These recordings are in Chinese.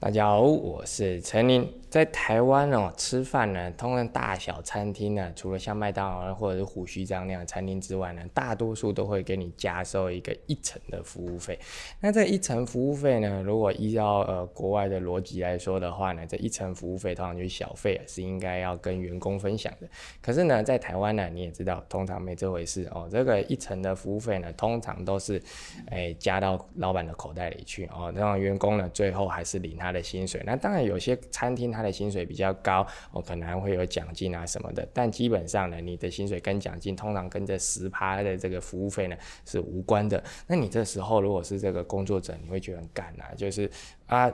大家好，我是陈林。在台湾哦，吃饭呢，通常大小餐厅呢，除了像麦当劳或者是胡须张那样餐厅之外呢，大多数都会给你加收一个一层的服务费。那这一层服务费呢，如果依照呃国外的逻辑来说的话呢，这一层服务费通常就是小费，是应该要跟员工分享的。可是呢，在台湾呢，你也知道，通常没这回事哦。这个一层的服务费呢，通常都是，哎，加到老板的口袋里去哦，让员工呢最后还是领他的薪水。那当然，有些餐厅他。的薪水比较高，我可能会有奖金啊什么的，但基本上呢，你的薪水跟奖金通常跟这十趴的这个服务费呢是无关的。那你这时候如果是这个工作者，你会觉得很干啊，就是啊。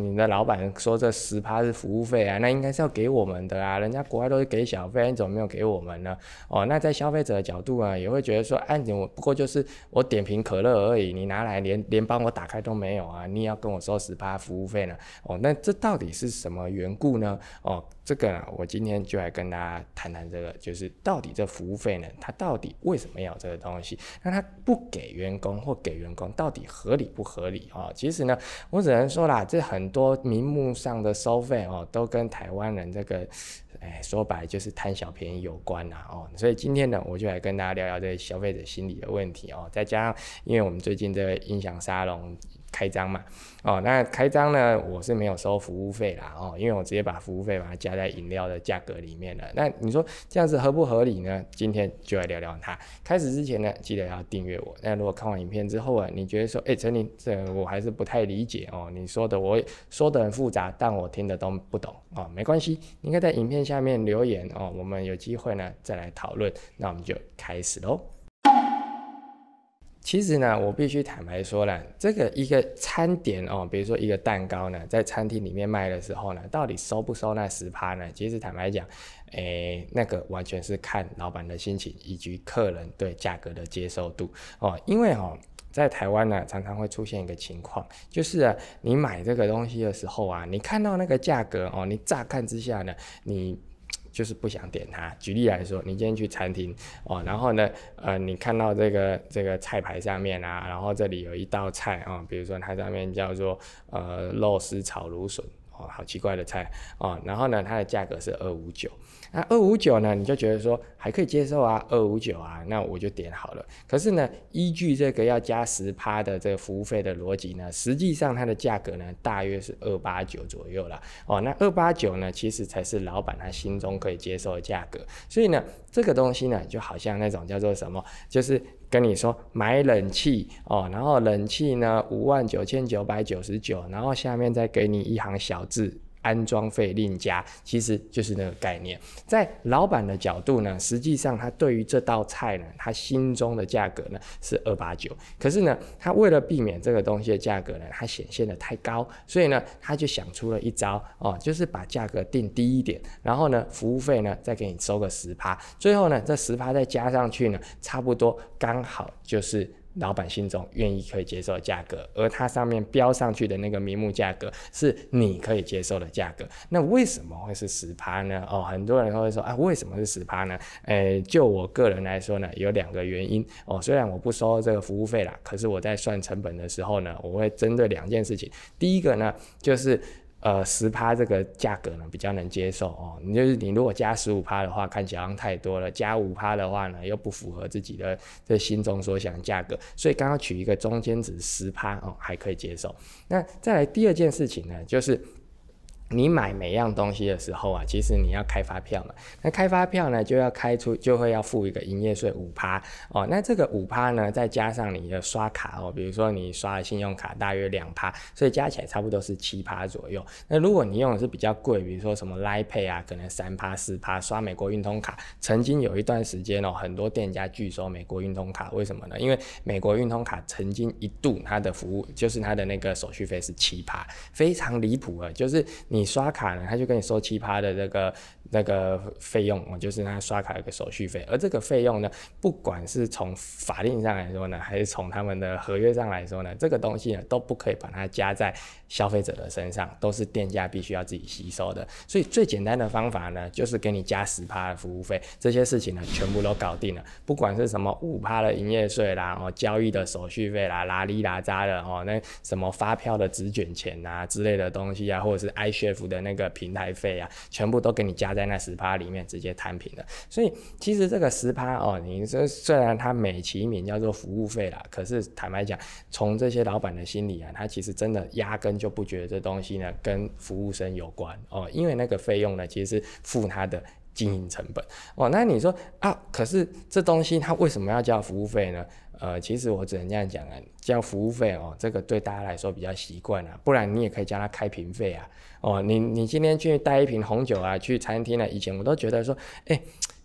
你的老板说这十趴是服务费啊，那应该是要给我们的啊，人家国外都是给小费，你怎么没有给我们呢？哦，那在消费者的角度啊，也会觉得说，哎，我不过就是我点评可乐而已，你拿来连连帮我打开都没有啊，你也要跟我收十趴服务费呢？哦，那这到底是什么缘故呢？哦，这个啊、我今天就来跟大家谈谈这个，就是到底这服务费呢，它到底为什么要这个东西？那它不给员工或给员工到底合理不合理啊？其实呢，我只能说啦，这很。很多名目上的收费哦，都跟台湾人这个，哎，说白就是贪小便宜有关呐哦。所以今天呢，我就来跟大家聊聊这消费者心理的问题哦。再加上，因为我们最近这个音响沙龙。开张嘛，哦，那开张呢，我是没有收服务费啦，哦，因为我直接把服务费把它加在饮料的价格里面了。那你说这样子合不合理呢？今天就来聊聊它。开始之前呢，记得要订阅我。那如果看完影片之后啊，你觉得说，哎，陈林这我还是不太理解哦，你说的我说的很复杂，但我听得都不懂哦，没关系，你应该在影片下面留言哦，我们有机会呢再来讨论。那我们就开始喽。其实呢，我必须坦白说了，这个一个餐点哦，比如说一个蛋糕呢，在餐厅里面卖的时候呢，到底收不收那十趴呢？其实坦白讲，诶，那个完全是看老板的心情以及客人对价格的接受度哦。因为哦。在台湾呢，常常会出现一个情况，就是你买这个东西的时候啊，你看到那个价格哦，你乍看之下呢，你。就是不想点它。举例来说，你今天去餐厅哦，然后呢，呃，你看到这个这个菜牌上面啊，然后这里有一道菜啊，比如说它上面叫做呃肉丝炒芦笋。好奇怪的菜哦。然后呢，它的价格是二五九，那二五九呢，你就觉得说还可以接受啊，二五九啊，那我就点好了。可是呢，依据这个要加十趴的这个服务费的逻辑呢，实际上它的价格呢，大约是二八九左右了。哦，那二八九呢，其实才是老板他心中可以接受的价格。所以呢，这个东西呢，就好像那种叫做什么，就是。跟你说买冷气哦，然后冷气呢五万九千九百九十九，然后下面再给你一行小字。安装费另加，其实就是那个概念。在老板的角度呢，实际上他对于这道菜呢，他心中的价格呢是二八九。可是呢，他为了避免这个东西的价格呢，它显现的太高，所以呢，他就想出了一招哦，就是把价格定低一点，然后呢，服务费呢再给你收个十趴，最后呢，这十趴再加上去呢，差不多刚好就是。老板心中愿意可以接受的价格，而它上面标上去的那个名目价格是你可以接受的价格，那为什么会是十趴呢？哦，很多人会说啊，为什么是十趴呢？哎，就我个人来说呢，有两个原因哦。虽然我不收这个服务费啦，可是我在算成本的时候呢，我会针对两件事情。第一个呢，就是。呃，十趴这个价格呢比较能接受哦。你就是你如果加十五趴的话，看小像太多了；加五趴的话呢，又不符合自己的这心中所想价格，所以刚刚取一个中间值十趴哦，还可以接受。那再来第二件事情呢，就是。你买每样东西的时候啊，其实你要开发票嘛，那开发票呢就要开出，就会要付一个营业税五趴哦。那这个五趴呢，再加上你的刷卡哦，比如说你刷信用卡大约两趴，所以加起来差不多是七趴左右。那如果你用的是比较贵，比如说什么拉 pay 啊，可能三趴四趴。刷美国运通卡曾经有一段时间哦，很多店家拒收美国运通卡，为什么呢？因为美国运通卡曾经一度它的服务就是它的那个手续费是七趴，非常离谱啊，就是你。你刷卡呢，他就跟你说奇葩的这个。那个费用，我就是那刷卡一个手续费，而这个费用呢，不管是从法令上来说呢，还是从他们的合约上来说呢，这个东西呢都不可以把它加在消费者的身上，都是店家必须要自己吸收的。所以最简单的方法呢，就是给你加十趴的服务费，这些事情呢全部都搞定了。不管是什么五趴的营业税啦，哦交易的手续费啦，拉里拉扎的哦，那什么发票的纸卷钱啊之类的东西啊，或者是 i 学 f 的那个平台费啊，全部都给你加在。在那十趴里面直接摊平了，所以其实这个十趴哦，你说虽然它美其名叫做服务费啦，可是坦白讲，从这些老板的心里啊，他其实真的压根就不觉得这东西呢跟服务生有关哦，因为那个费用呢，其实是付他的经营成本哦。那你说啊，可是这东西他为什么要叫服务费呢？呃，其实我只能这样讲啊，叫服务费哦，这个对大家来说比较习惯了，不然你也可以叫它开瓶费啊。哦，你你今天去带一瓶红酒啊，去餐厅了。以前我都觉得说，哎，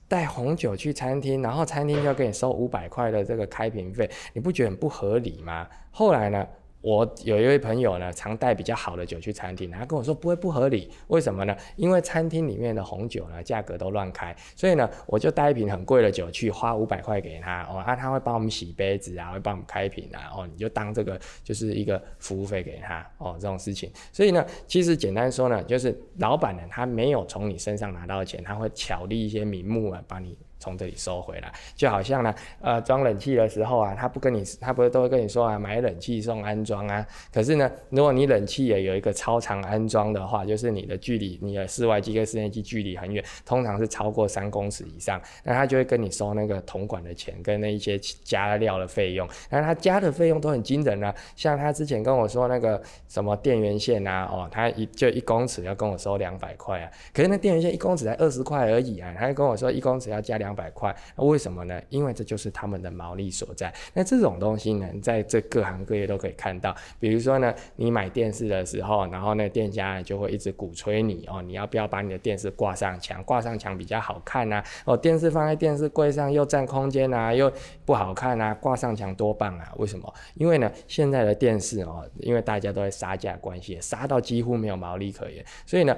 带红酒去餐厅，然后餐厅要给你收五百块的这个开瓶费，你不觉得很不合理吗？后来呢？我有一位朋友呢，常带比较好的酒去餐厅，他跟我说不会不合理，为什么呢？因为餐厅里面的红酒呢，价格都乱开，所以呢，我就带一瓶很贵的酒去，花五百块给他，哦，啊，他会帮我们洗杯子啊，会帮我们开瓶啊，哦，你就当这个就是一个服务费给他，哦，这种事情。所以呢，其实简单说呢，就是老板呢，他没有从你身上拿到钱，他会巧立一些名目啊，帮你。从这里收回来，就好像呢，呃，装冷气的时候啊，他不跟你，他不是都会跟你说啊，买冷气送安装啊。可是呢，如果你冷气也有一个超长安装的话，就是你的距离，你的室外机跟室内机距离很远，通常是超过三公尺以上，那他就会跟你收那个铜管的钱，跟那一些加料的费用。那他加的费用都很惊人啊，像他之前跟我说那个什么电源线啊，哦，他一就一公尺要跟我收两百块啊，可是那电源线一公尺才二十块而已啊，他就跟我说一公尺要加两。两百块，那为什么呢？因为这就是他们的毛利所在。那这种东西呢，在这各行各业都可以看到。比如说呢，你买电视的时候，然后那店家就会一直鼓吹你哦，你要不要把你的电视挂上墙？挂上墙比较好看呐。哦，电视放在电视柜上又占空间呐，又不好看呐，挂上墙多棒啊！为什么？因为呢，现在的电视哦，因为大家都在杀价，关系杀到几乎没有毛利可言，所以呢，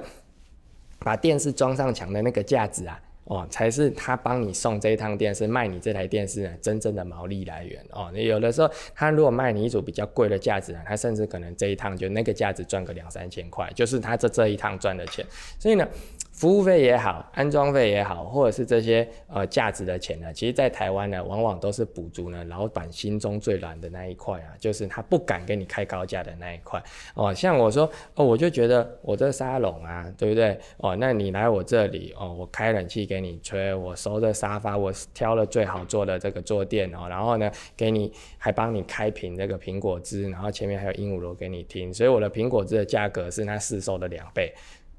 把电视装上墙的那个架子啊。哦，才是他帮你送这一趟电视卖你这台电视呢真正的毛利来源哦。你有的时候他如果卖你一组比较贵的价值呢，他甚至可能这一趟就那个价值赚个两三千块，就是他这这一趟赚的钱。所以呢，服务费也好，安装费也好，或者是这些呃价值的钱呢，其实，在台湾呢，往往都是补足呢老板心中最软的那一块啊，就是他不敢给你开高价的那一块哦。像我说哦，我就觉得我这沙龙啊，对不对？哦，那你来我这里哦，我开暖气给。给你吹，我收的沙发，我挑了最好坐的这个坐垫哦，然后呢，给你还帮你开瓶这个苹果汁，然后前面还有鹦鹉螺给你听，所以我的苹果汁的价格是那市售的两倍。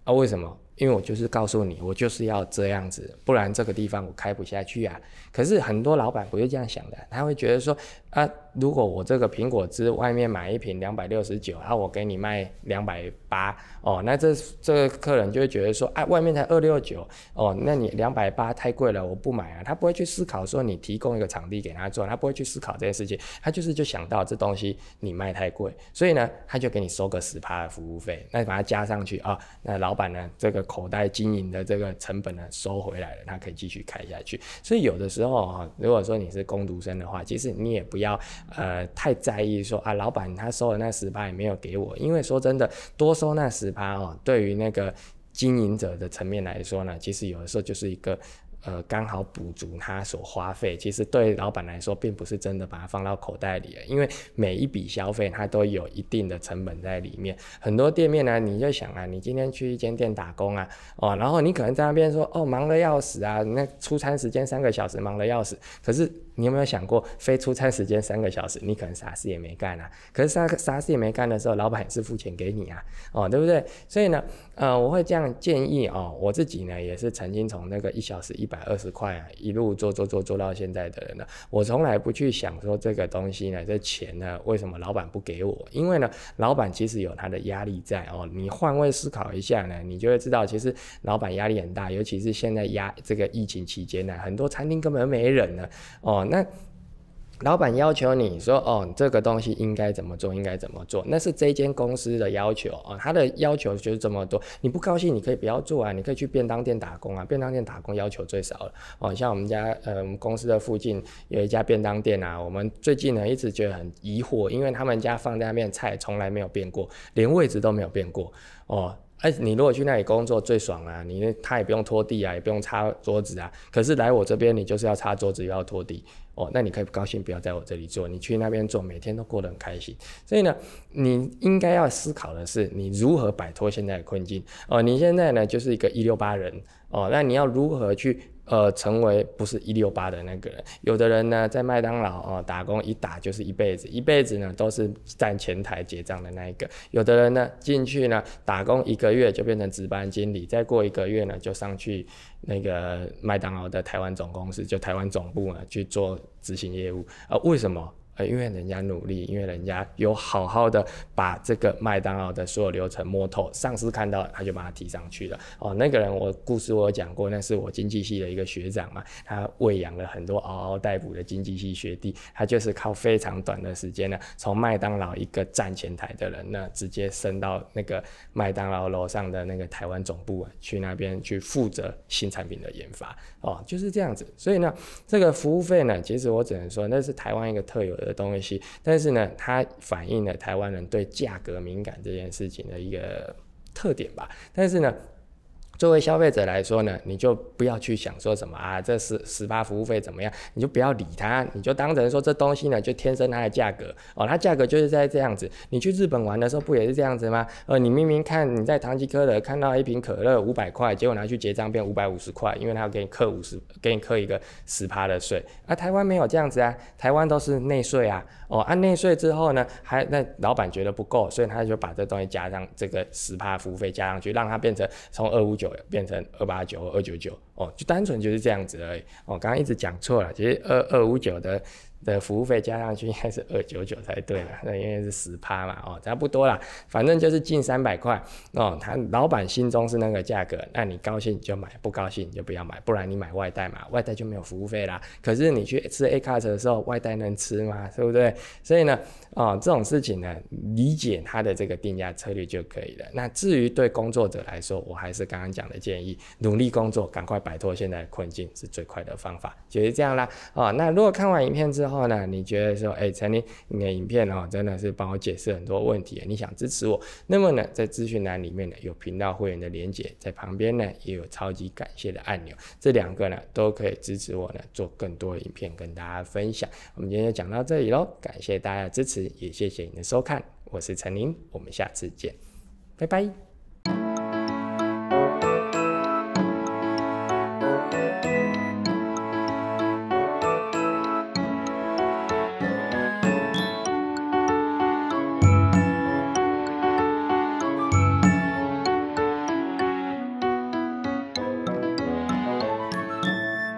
啊，为什么？因为我就是告诉你，我就是要这样子，不然这个地方我开不下去啊。可是很多老板不是这样想的，他会觉得说。啊，如果我这个苹果汁外面买一瓶两百六十九，然后我给你卖两百八，哦，那这这个客人就会觉得说，啊，外面才二六九，哦，那你两百八太贵了，我不买啊。他不会去思考说你提供一个场地给他做，他不会去思考这件事情，他就是就想到这东西你卖太贵，所以呢，他就给你收个十趴的服务费，那把它加上去啊，那老板呢，这个口袋经营的这个成本呢收回来了，他可以继续开下去。所以有的时候啊，如果说你是工读生的话，其实你也不。不要呃太在意说啊，老板他收的那十八也没有给我，因为说真的，多收那十八哦，对于那个经营者的层面来说呢，其实有的时候就是一个呃刚好补足他所花费。其实对老板来说，并不是真的把它放到口袋里，了，因为每一笔消费它都有一定的成本在里面。很多店面呢，你就想啊，你今天去一间店打工啊，哦，然后你可能在那边说哦，忙得要死啊，那出餐时间三个小时，忙得要死，可是。你有没有想过，非出差时间三个小时，你可能啥事也没干啊？可是啥啥事也没干的时候，老板也是付钱给你啊？哦，对不对？所以呢，呃，我会这样建议哦，我自己呢，也是曾经从那个一小时一百二十块啊，一路做做做做到现在的人呢。我从来不去想说这个东西呢，这钱呢，为什么老板不给我？因为呢，老板其实有他的压力在哦。你换位思考一下呢，你就会知道，其实老板压力很大，尤其是现在压这个疫情期间呢，很多餐厅根本没人呢，哦。那老板要求你说：“哦，这个东西应该怎么做？应该怎么做？”那是这间公司的要求啊，他的要求就是这么多。你不高兴，你可以不要做啊，你可以去便当店打工啊。便当店打工要求最少了哦。像我们家，呃，我们公司的附近有一家便当店啊。我们最近呢一直觉得很疑惑，因为他们家放在那边菜从来没有变过，连位置都没有变过哦。哎，你如果去那里工作最爽啊！你他也不用拖地啊，也不用擦桌子啊。可是来我这边，你就是要擦桌子又要拖地哦。那你可以不高兴，不要在我这里做，你去那边做，每天都过得很开心。所以呢，你应该要思考的是，你如何摆脱现在的困境哦。你现在呢就是一个一六八人哦，那你要如何去？呃，成为不是一六八的那个人。有的人呢，在麦当劳哦打工，一打就是一辈子，一辈子呢都是站前台结账的那一个。有的人呢，进去呢打工一个月就变成值班经理，再过一个月呢就上去那个麦当劳的台湾总公司，就台湾总部呢去做执行业务。啊，为什么？因为人家努力，因为人家有好好的把这个麦当劳的所有流程摸透，上司看到他就把他提上去了。哦，那个人我故事我讲过，那是我经济系的一个学长嘛，他喂养了很多嗷嗷待哺的经济系学弟，他就是靠非常短的时间呢，从麦当劳一个站前台的人，那直接升到那个麦当劳楼上的那个台湾总部啊，去那边去负责新产品的研发。哦，就是这样子。所以呢，这个服务费呢，其实我只能说那是台湾一个特有的。东西，但是呢，它反映了台湾人对价格敏感这件事情的一个特点吧。但是呢。作为消费者来说呢，你就不要去想说什么啊，这十十八服务费怎么样，你就不要理他，你就当成说这东西呢就天生它的价格哦，它价格就是在这样子。你去日本玩的时候不也是这样子吗？呃，你明明看你在唐吉诃德看到一瓶可乐五百块，结果拿去结账变五百五十块，因为他要给你扣五十，给你扣一个十趴的税。啊，台湾没有这样子啊，台湾都是内税啊。哦，按内税之后呢，还那老板觉得不够，所以他就把这东西加上这个十趴服务费加上去，让它变成从二五九。变成二八九、二九九哦，就单纯就是这样子而已。我刚刚一直讲错了，其实二二五九的。的服务费加上去应该是二九九才对了，那应该是十趴嘛，哦，差不多啦，反正就是近三百块，哦，他老板心中是那个价格，那你高兴就买，不高兴就不要买，不然你买外带嘛，外带就没有服务费啦。可是你去吃 A c a r s 的时候，外带能吃吗？对不对？所以呢，哦，这种事情呢，理解他的这个定价策略就可以了。那至于对工作者来说，我还是刚刚讲的建议，努力工作，赶快摆脱现在的困境是最快的方法，就是这样啦。哦，那如果看完影片之后，然后呢，你觉得说，哎，陈琳，你的影片哦，真的是帮我解释很多问题，你想支持我，那么呢，在资讯栏里面呢，有频道会员的连接在旁边呢，也有超级感谢的按钮，这两个呢，都可以支持我呢，做更多影片跟大家分享。我们今天就讲到这里喽，感谢大家的支持，也谢谢你的收看，我是陈琳，我们下次见，拜拜。